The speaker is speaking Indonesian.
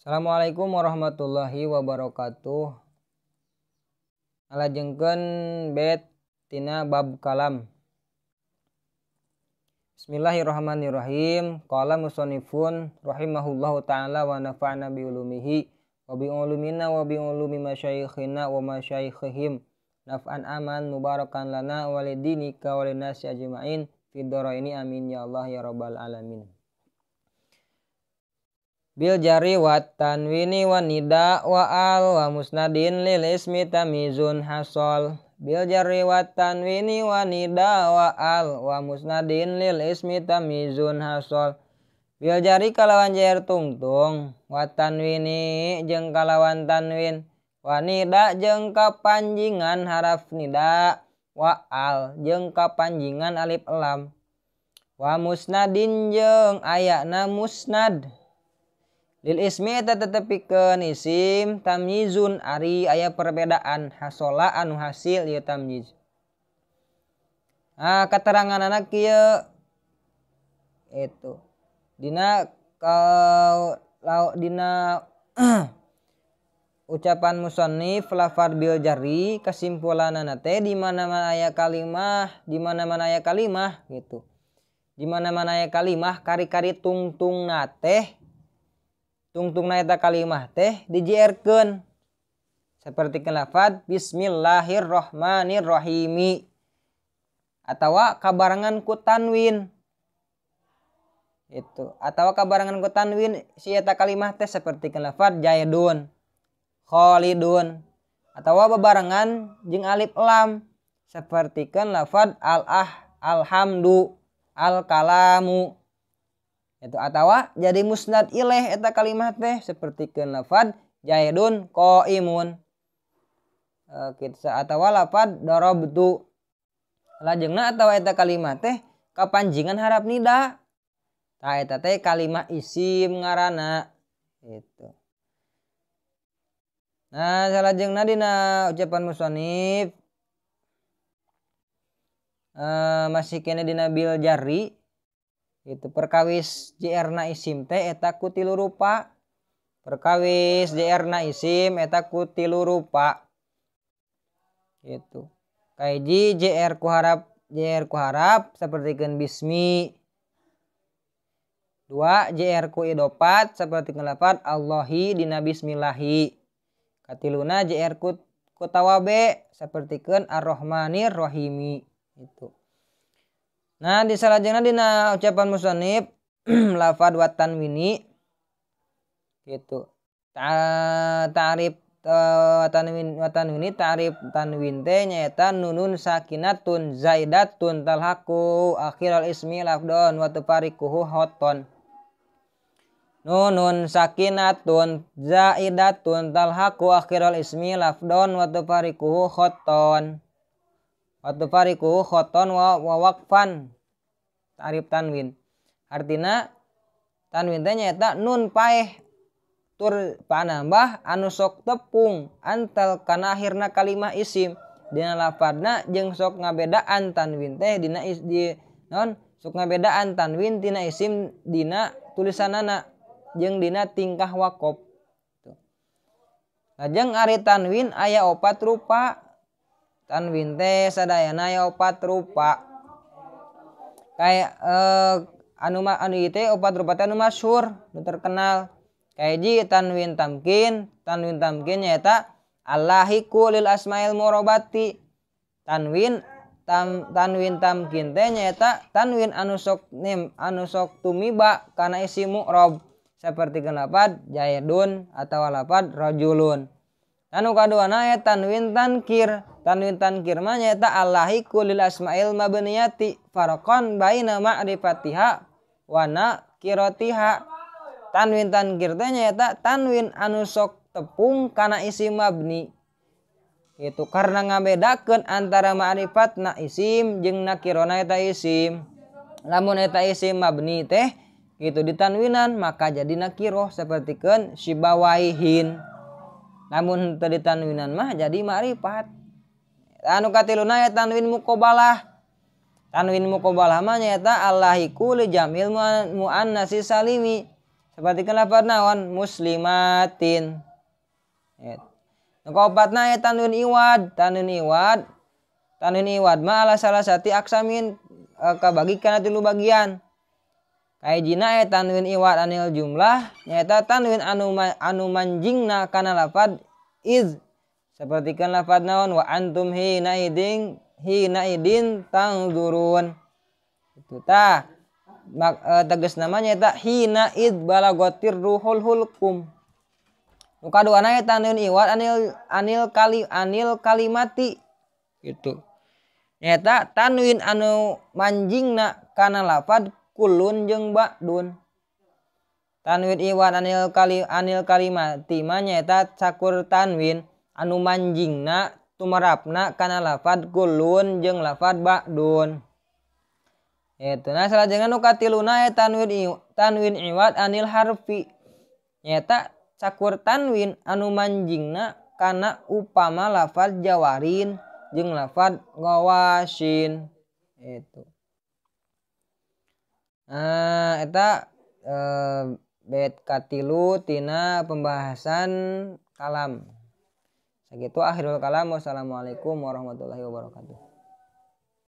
Assalamualaikum warahmatullahi wabarakatuh Alajengken bet tina bab kalam Bismillahirrahmanirrahim Qala musonifun rahimahullahu ta'ala wa nafa'na bi ulumihi wa bi ulumina wa bi ulumi masyaikhina wa masyaikhihim naf'an aman mubarakan lana walidini ka walinasi ajma'in fidoro ini amin ya Allah ya rabbal alamin bil jari wa tanwini wa nida wa al wa musnadin lil ismi tamizun hasol bil jari wa tanwini wa nida wa al wa musnadin lil ismi tamizun hasol bil jari kalawan jair tungtung wa tanwini jeng kalawan tanwin wa nida jeng kapanjingan haraf nida wa al jeng kapanjingan alif lam. wa musnadin jeng ayana musnad tetapi ke nisim tamunn Ari ayah perbedaan has anuhasil keterangan anak itu Di kalau Di ucapan musonni flafard Biljari kesimpulan nanate dimana-mana aya kalimah dimana-mana aya kalimah gitu dimana-mana aya kalimah kari-kari tungtung nga teh ya tungtung naeta kalimah teh dijerken seperti kelafat Bismillahirrohmanirrohimi atau kabarangan ku tanwin itu atau kabarangan ku tanwin si eta kalimah teh seperti kelafat jayadun kholidun atau bebarengan jeng alif lam seperti kan lafad al ah alhamdu al kalamu itu atawa jadi musnad ileh eta kalimat teh seperti kenafad jahidun koimun e, kita atawa lapad darabtu lajengna atawa eta kalimat teh kapanjingan harap nida tah eta teh kalimat isim ngarana itu nah salajengna dina ucapan musonif e, masih kene dina bil jari itu perkawis JR na isim teh eta ku tilu rupa perkawis JR na isim eta ku tilu rupa itu kaiji JR ku harap JR ku harap kan bismi dua JR ku idopat kan lapat Allahi dina bismillahi katiluna JR ku kutawabe kan ar-Rahmanir Rahimi itu Nah di salajengna dina ucapan musonib lafad watan wini gitu Ta tarif watan wini tanwini tarif tanwin teh nyata nunun sakinatun zaidatun talhaku akhir al ismi lafdon watu parikuhu hoton Nunun sakinatun zaidatun talhaku akhir al ismi lafdon watu parikuhu hoton parikukhoton wawakfan tarif tanwin artina tanwinnya tak nunpae tur panna Mmbah anus sook tepung antel Kanhirna kalima isim Di laparna jengsok ngabedaan tanwin teh Dina is non suknabedaan tanwintina isim Dina tulisan anak jengdina tingkahwakkop lajeng Ari Tanwin ayaah opat rupa dan tanwin teh sadayana ya opat rupa kayak eh, anu ma, anu itu opat rupa anu masyur terkenal kayak ji tanwin tamkin tanwin tamkin nyata allahiku lil asmail murabati tanwin tam tanwin tamkin teh nyata. tanwin anu sok nim anu sok tumiba karena isi mu'rab seperti kenapa jayadun atau lapad rajulun Anu kaduana ya tanwin tankir. Tanwin tankir mah ta Allahi kulil asma'il mabniyati farqan baina ma'rifatiha wana kirothihah Tanwin tankir teh ta tanwin anusok sok tepung kana isim mabni. Itu karena ngabedakeun antara ma'rifat na isim jeung nakirona eta isim. Lamun eta isim mabni teh itu ditanwinan maka jadi nakiroh seperti kan sibawaihin namun tadi tanwinan mah jadi ma'rifat anu katiluna ya tanwin mukobalah tanwin mukobalah mah nyata allahiku li jamil muannasi salimi seperti kenapa naon muslimatin ya. Engkau opatna ya tanwin iwad tanwin iwad tanwin iwad ma ala salah sati aksamin e, kabagi karena lu bagian Kaijina eta eh, tanwin iwat anil jumlah nyata tanwin anu anu manjingna karena lafad iz sapertikeun lafad naon wa antum hina idin hina idin itu ta mak, e, tegas namanya ta hina id balagotir ruhul hulkum muka dua naya eh, tanwin iwat anil anil kali anil kalimati itu nyata tanwin anu manjingna karena lafad kulun bak dun tanwin iwan anil kali anil kalimati manyaeta cakur tanwin anu tumarap nak kana lafad kulun jeng lafad bakdun itu nah salajengan tiluna ya e tanwin iw, tanwin iwat anil harfi nyata cakur tanwin anu manjingna karena upama lafad jawarin jeng lafad gawasin itu uh, eta uh, bet katilu tina pembahasan kalam segitu akhirul kalam wassalamualaikum warahmatullahi wabarakatuh